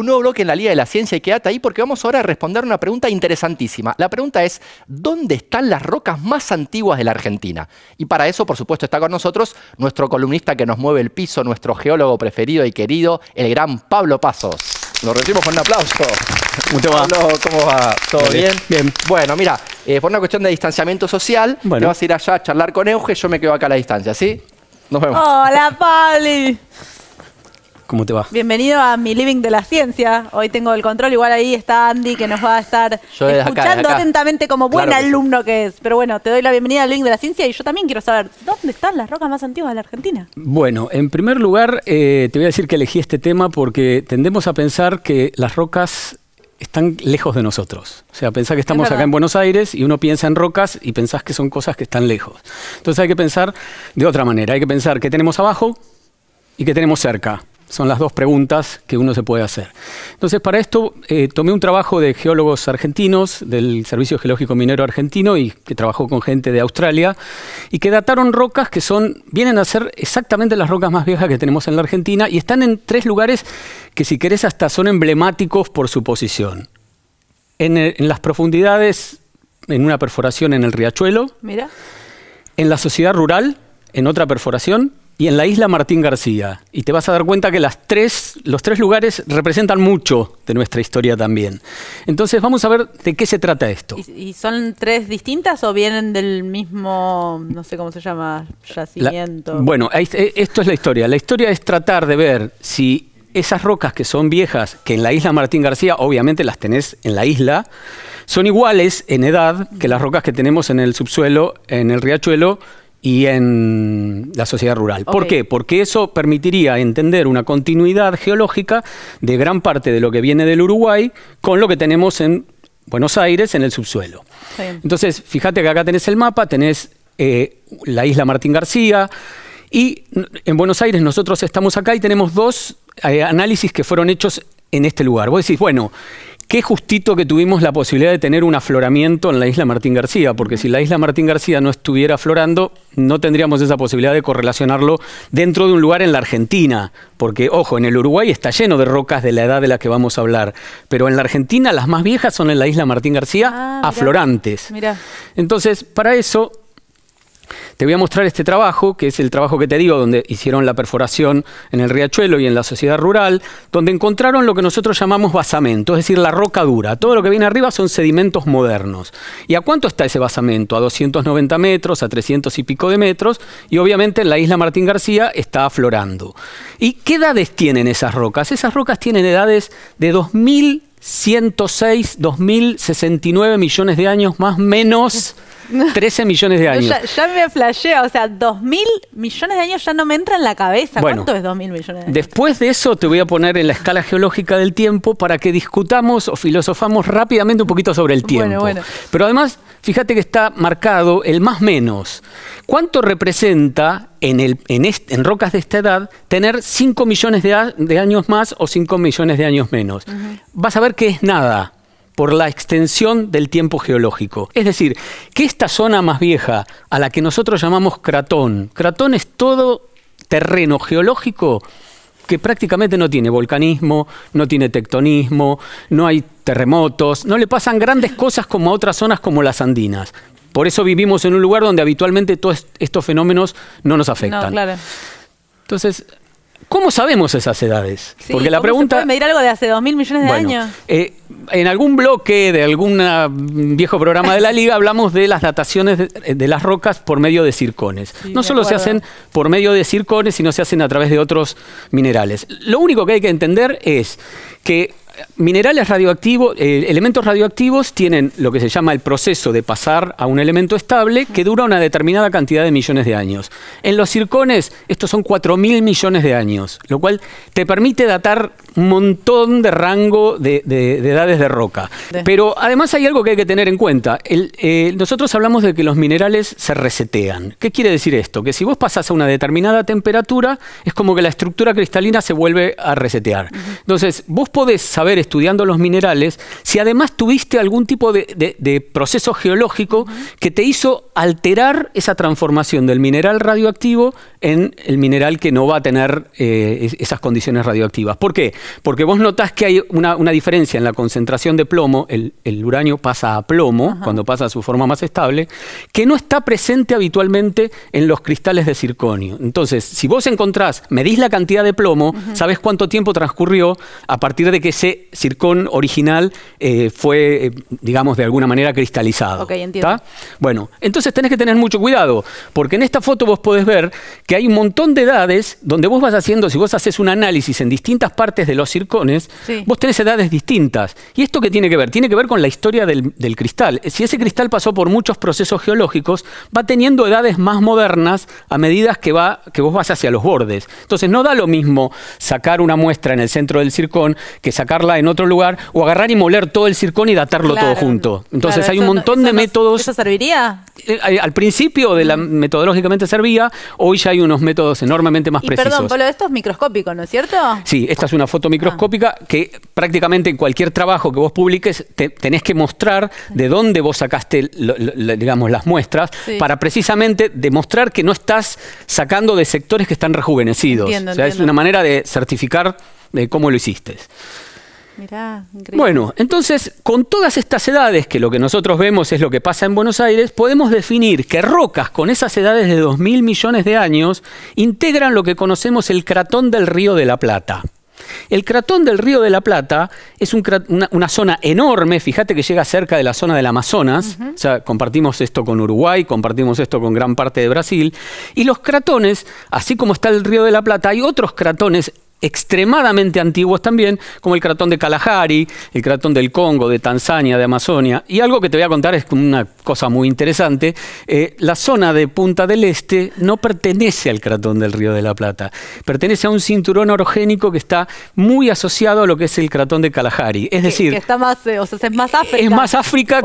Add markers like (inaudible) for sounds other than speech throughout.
un nuevo bloque en la Liga de la Ciencia y quédate ahí porque vamos ahora a responder una pregunta interesantísima. La pregunta es, ¿dónde están las rocas más antiguas de la Argentina? Y para eso, por supuesto, está con nosotros nuestro columnista que nos mueve el piso, nuestro geólogo preferido y querido, el gran Pablo Pasos. Nos recibimos con un aplauso. ¿Cómo va? ¿cómo va? ¿Todo bien? Bien. Bueno, mira, eh, por una cuestión de distanciamiento social, bueno. vas a ir allá a charlar con Euge, yo me quedo acá a la distancia, ¿sí? Nos vemos. Hola, Pablo. ¿Cómo te va? Bienvenido a mi living de la ciencia. Hoy tengo el control, igual ahí está Andy que nos va a estar escuchando atentamente como buen alumno que es. Pero bueno, te doy la bienvenida al living de la ciencia y yo también quiero saber, ¿dónde están las rocas más antiguas de la Argentina? Bueno, en primer lugar, eh, te voy a decir que elegí este tema porque tendemos a pensar que las rocas están lejos de nosotros. O sea, pensás que estamos acá en Buenos Aires y uno piensa en rocas y pensás que son cosas que están lejos. Entonces hay que pensar de otra manera, hay que pensar qué tenemos abajo y que tenemos cerca. Son las dos preguntas que uno se puede hacer. Entonces, para esto eh, tomé un trabajo de geólogos argentinos del Servicio Geológico Minero Argentino y que trabajó con gente de Australia y que dataron rocas que son vienen a ser exactamente las rocas más viejas que tenemos en la Argentina y están en tres lugares que si querés hasta son emblemáticos por su posición. en eh, las profundidades, en una perforación en el riachuelo. Mira. En la sociedad rural, en otra perforación y en la isla Martín García. Y te vas a dar cuenta que las tres, los tres lugares representan mucho de nuestra historia también. Entonces vamos a ver de qué se trata esto. ¿Y, son tres distintas o vienen del mismo, no sé cómo se llama, yacimiento? bueno, eh, esto es la historia. La historia es tratar de ver si esas rocas que son viejas, que en la isla Martín García obviamente las tenés en la isla, son iguales en edad que las rocas que tenemos en el subsuelo, en el riachuelo, y en la sociedad rural. ¿Por qué? Porque eso permitiría entender una continuidad geológica de gran parte de lo que viene del Uruguay con lo que tenemos en Buenos Aires en el subsuelo. Entonces, fíjate que acá tenés el mapa, tenés eh, la isla Martín García y en Buenos Aires nosotros estamos acá y tenemos dos eh, análisis que fueron hechos en este lugar. Vos decís, bueno, Qué justito que tuvimos la posibilidad de tener un afloramiento en la isla Martín García, porque si la isla Martín García no estuviera aflorando, no tendríamos esa posibilidad de correlacionarlo dentro de un lugar en la Argentina, porque ojo, en el Uruguay está lleno de rocas de la edad de la que vamos a hablar, pero en la Argentina las más viejas son en la isla Martín García, ah, aflorantes. Entonces, para eso te voy a mostrar este trabajo, que es el trabajo que te digo, donde hicieron la perforación en el riachuelo y en la sociedad rural, donde encontraron lo que nosotros llamamos basamento, es decir, la roca dura. Todo lo que viene arriba son sedimentos modernos. ¿Y a cuánto está ese basamento? A 290 metros, a 300 y pico de metros, y obviamente la isla Martín García está aflorando. ¿Y qué edades tienen esas rocas? Esas rocas tienen edades de 2106, 2069 millones de años más menos 13 (laughs) millones de años. Ya, me flashea, o sea, 2.000 mil millones de años ya no me entra en la cabeza. ¿Cuánto es 2.000 millones de años? Después de eso te voy a poner en la escala geológica del tiempo para que discutamos o filosofamos rápidamente un poquito sobre el tiempo. Pero además, fíjate que está marcado el más menos. ¿Cuánto representa en, el, en, rocas de esta edad tener 5 millones de, años más o 5 millones de años menos? Vas a ver que es nada por la extensión del tiempo geológico. Es decir, que esta zona más vieja, a la que nosotros llamamos cratón, cratón es todo terreno geológico que prácticamente no tiene volcanismo, no tiene tectonismo, no hay terremotos, no le pasan grandes cosas como a otras zonas como las andinas. Por eso vivimos en un lugar donde habitualmente todos estos fenómenos no nos afectan. No, claro. Entonces, ¿Cómo sabemos esas edades? Porque la pregunta. Se puede medir algo de hace dos millones de años? Eh, en algún bloque de algún viejo programa de la Liga hablamos de las dataciones eh, de, las rocas por medio de circones. no solo se hacen por medio de circones, sino se hacen a través de otros minerales. Lo único que hay que entender es que minerales radioactivos, eh, elementos radioactivos tienen lo que se llama el proceso de pasar a un elemento estable que dura una determinada cantidad de millones de años. En los circones, estos son 4.000 millones de años, lo cual te permite datar un montón de rango de, edades de roca. Pero además hay algo que hay que tener en cuenta. Eh, nosotros hablamos de que los minerales se resetean. ¿Qué quiere decir esto? Que si vos pasás a una determinada temperatura, es como que la estructura cristalina se vuelve a resetear. Entonces, vos podés saber estudiando los minerales, si además tuviste algún tipo de, proceso geológico que te hizo alterar esa transformación del mineral radioactivo en el mineral que no va a tener eh, esas condiciones radioactivas. ¿Por qué? Porque vos notás que hay una, diferencia en la concentración de plomo, el, uranio pasa a plomo, cuando pasa a su forma más estable, que no está presente habitualmente en los cristales de circonio. Entonces, si vos encontrás, medís la cantidad de plomo, sabes sabés cuánto tiempo transcurrió a partir de que ese circón original eh, fue, eh, digamos, de alguna manera cristalizado. Ok, entiendo. Bueno, entonces tenés que tener mucho cuidado, porque en esta foto vos podés ver que hay un montón de edades donde vos vas haciendo, si vos haces un análisis en distintas partes de los circones, vos tenés edades distintas. ¿Y esto qué tiene que ver? Tiene que ver con la historia del, cristal. Si ese cristal pasó por muchos procesos geológicos, va teniendo edades más modernas a medida que, va, que vos vas hacia los bordes. Entonces no da lo mismo sacar una muestra en el centro del circón que sacarla en otro lugar o agarrar y moler todo el circón y datarlo todo junto. Entonces hay un montón de métodos. ¿Eso serviría? Eh, eh, al principio de la mm. metodológicamente servía, hoy ya hay unos métodos enormemente más precisos. Perdón, Polo, esto es microscópico, ¿no es cierto? Sí, esta es una foto microscópica ah. que prácticamente en cualquier trabajo que vos publiques tenés que mostrar de mm. dónde vos sacaste, digamos, las muestras para precisamente demostrar que no estás sacando de sectores que están rejuvenecidos. o sea, es una manera de certificar de eh, cómo lo hiciste bueno, entonces, con todas estas edades, que lo que nosotros vemos es lo que pasa en Buenos Aires, podemos definir que rocas con esas edades de 2.000 millones de años integran lo que conocemos el cratón del Río de la Plata. El cratón del Río de la Plata es una, zona enorme, fíjate que llega cerca de la zona del Amazonas, o sea, compartimos esto con Uruguay, compartimos esto con gran parte de Brasil, y los cratones, así como está el Río de la Plata, hay otros cratones extremadamente antiguos también, como el cratón de Kalahari, el cratón del Congo, de Tanzania, de Amazonia. Y algo que te voy a contar es una cosa muy interesante, eh, la zona de Punta del Este no pertenece al cratón del Río de la Plata, pertenece a un cinturón orogénico que está muy asociado a lo que es el cratón de Kalahari. Es decir, está más, eh, o sea, es más África. Es más África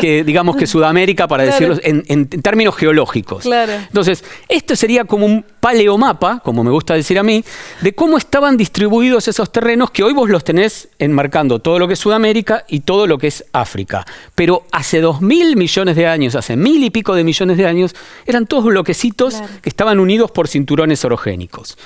que, digamos que Sudamérica, para decirlo en, términos geológicos. Entonces, esto sería como un paleomapa, como me gusta decir a mí, de cómo estaban distribuidos esos terrenos que hoy vos los tenés enmarcando todo lo que es Sudamérica y todo lo que es África. Pero hace dos mil millones de años, hace mil y pico de millones de años, eran todos bloquecitos que estaban unidos por cinturones orogénicos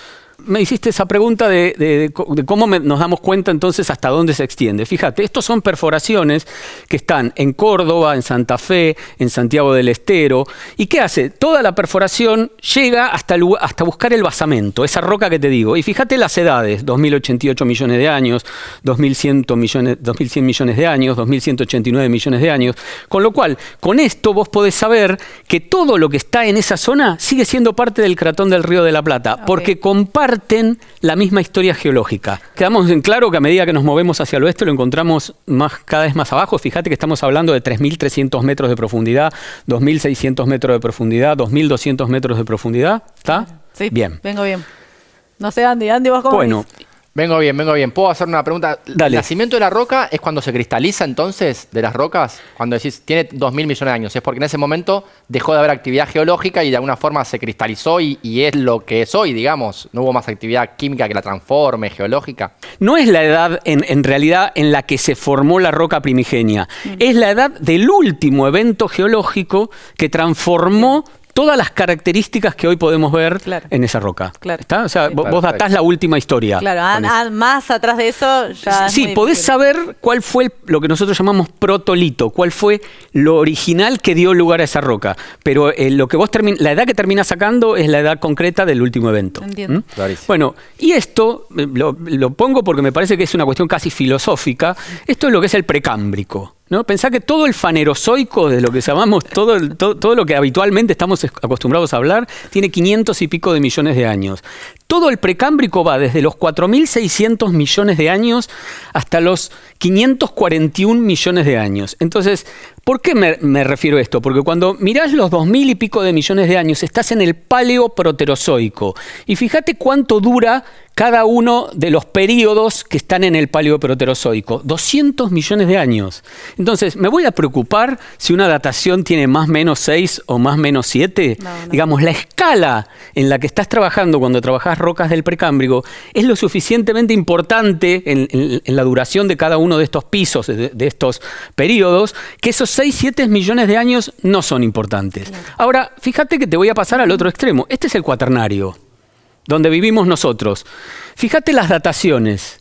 me hiciste esa pregunta de, cómo nos damos cuenta entonces hasta dónde se extiende. Fíjate, estos son perforaciones que están en Córdoba, en Santa Fe, en Santiago del Estero. ¿Y qué hace? Toda la perforación llega hasta, buscar el basamento, esa roca que te digo. Y fíjate las edades, 2.088 millones de años, 2.100 millones, millones de años, 2.189 millones de años. Con lo cual, con esto vos podés saber que todo lo que está en esa zona sigue siendo parte del cratón del Río de la Plata, porque comparte comparten la misma historia geológica. Quedamos en claro que a medida que nos movemos hacia el oeste lo encontramos más, cada vez más abajo. Fíjate que estamos hablando de 3.300 metros de profundidad, 2.600 metros de profundidad, 2.200 metros de profundidad. ¿Está? Sí. Bien. Vengo bien. No sé, Andy, Andy, vos cómo. Bueno, Vengo bien, vengo bien. ¿Puedo hacer una pregunta? Dale. ¿Nacimiento de la roca es cuando se cristaliza entonces de las rocas? Cuando decís, tiene 2.000 millones de años. Es porque en ese momento dejó de haber actividad geológica y de alguna forma se cristalizó y, es lo que es hoy, digamos. No hubo más actividad química que la transforme, geológica. No es la edad, en, realidad, en la que se formó la roca primigenia. Mm. Es la edad del último evento geológico que transformó todas las características que hoy podemos ver en esa roca. ¿Está? vos, datás la última historia. Claro, más atrás de eso ya. Sí, podés saber cuál fue lo que nosotros llamamos protolito, cuál fue lo original que dio lugar a esa roca. Pero eh, lo que vos termina, la edad que terminás sacando es la edad concreta del último evento. Entiendo. ¿Mm? Bueno, y esto eh, lo pongo porque me parece que es una cuestión casi filosófica. Esto es lo que es el precámbrico. Pensá que todo el fanerozoico, de lo que llamamos, todo, todo, todo, lo que habitualmente estamos acostumbrados a hablar, tiene 500 y pico de millones de años. Todo el precámbrico va desde los 4.600 millones de años hasta los 541 millones de años. Entonces, ¿Por qué me, refiero a esto? Porque cuando mirás los dos mil y pico de millones de años, estás en el paleoproterozoico. Y fíjate cuánto dura cada uno de los periodos que están en el paleoproterozoico. 200 millones de años. Entonces, ¿me voy a preocupar si una datación tiene más menos seis o más menos siete? Digamos, la escala en la que estás trabajando cuando trabajas rocas del precámbrico es lo suficientemente importante en, la duración de cada uno de estos pisos, de, estos periodos, que esos 6, 7 millones de años no son importantes. Ahora, fíjate que te voy a pasar al otro extremo. Este es el cuaternario, donde vivimos nosotros. Fíjate las dataciones.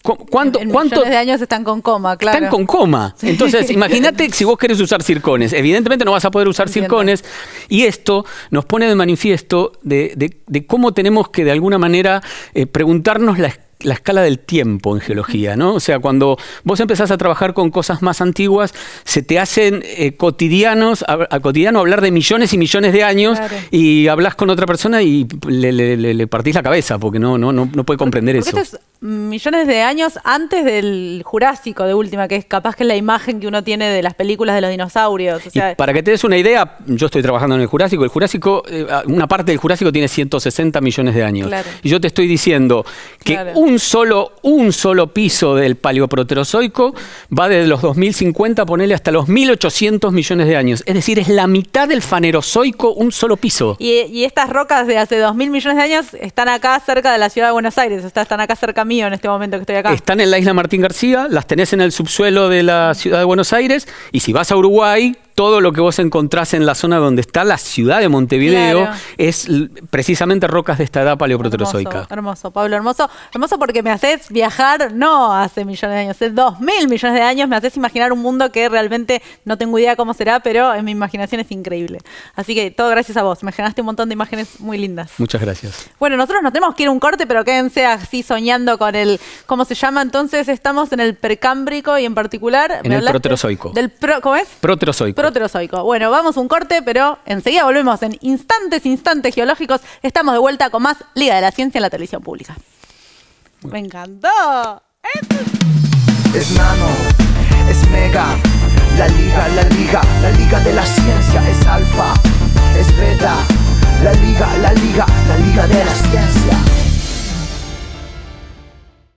¿Cuánto, en de años están con coma, claro. Están con coma. Entonces, (laughs) imagínate si vos querés usar circones. Evidentemente no vas a poder usar circones. Y esto nos pone de manifiesto de, cómo tenemos que, de alguna manera, eh, preguntarnos la la escala del tiempo en geología, ¿no? O sea, cuando vos empezás a trabajar con cosas más antiguas, se te hacen eh, cotidianos, a, cotidiano hablar de millones y millones de años y hablas con otra persona y le, partís la cabeza porque no, no, no, puede comprender eso millones de años antes del Jurásico de última, que es capaz que es la imagen que uno tiene de las películas de los dinosaurios. para que te des una idea, yo estoy trabajando en el Jurásico, el Jurásico, eh, una parte del Jurásico tiene 160 millones de años. Y yo te estoy diciendo que un, solo, un solo piso del Paleoproterozoico va desde los 2050, ponerle hasta los 1800 millones de años. Es decir, es la mitad del Fanerozoico un solo piso. Y, estas rocas de hace 2000 millones de años están acá cerca de la ciudad de Buenos Aires, están acá cerca en este momento que estoy acá. Están en la isla Martín García, las tenés en el subsuelo de la ciudad de Buenos Aires y si vas a Uruguay, todo lo que vos encontrás en la zona donde está la ciudad de Montevideo es precisamente rocas de esta edad paleoproterozoica. Hermoso, Pablo, hermoso. Hermoso porque me haces viajar, no hace millones de años, hace dos mil millones de años, me haces imaginar un mundo que realmente no tengo idea cómo será, pero en mi imaginación es increíble. Así que todo gracias a vos, me generaste un montón de imágenes muy lindas. Muchas gracias. Bueno, nosotros nos tenemos que ir a un corte, pero quédense así soñando con el, ¿cómo se llama? Entonces estamos en el precámbrico y en particular... En el proterozoico. ¿Cómo es? Proterozoico. Bueno, vamos un corte, pero enseguida volvemos en instantes, instantes geológicos. Estamos de vuelta con más Liga de la Ciencia en la televisión pública. Me encantó. Es nano, es mega, la liga, la liga, la liga de la ciencia es alfa, es beta, la liga, la liga, la liga de la ciencia.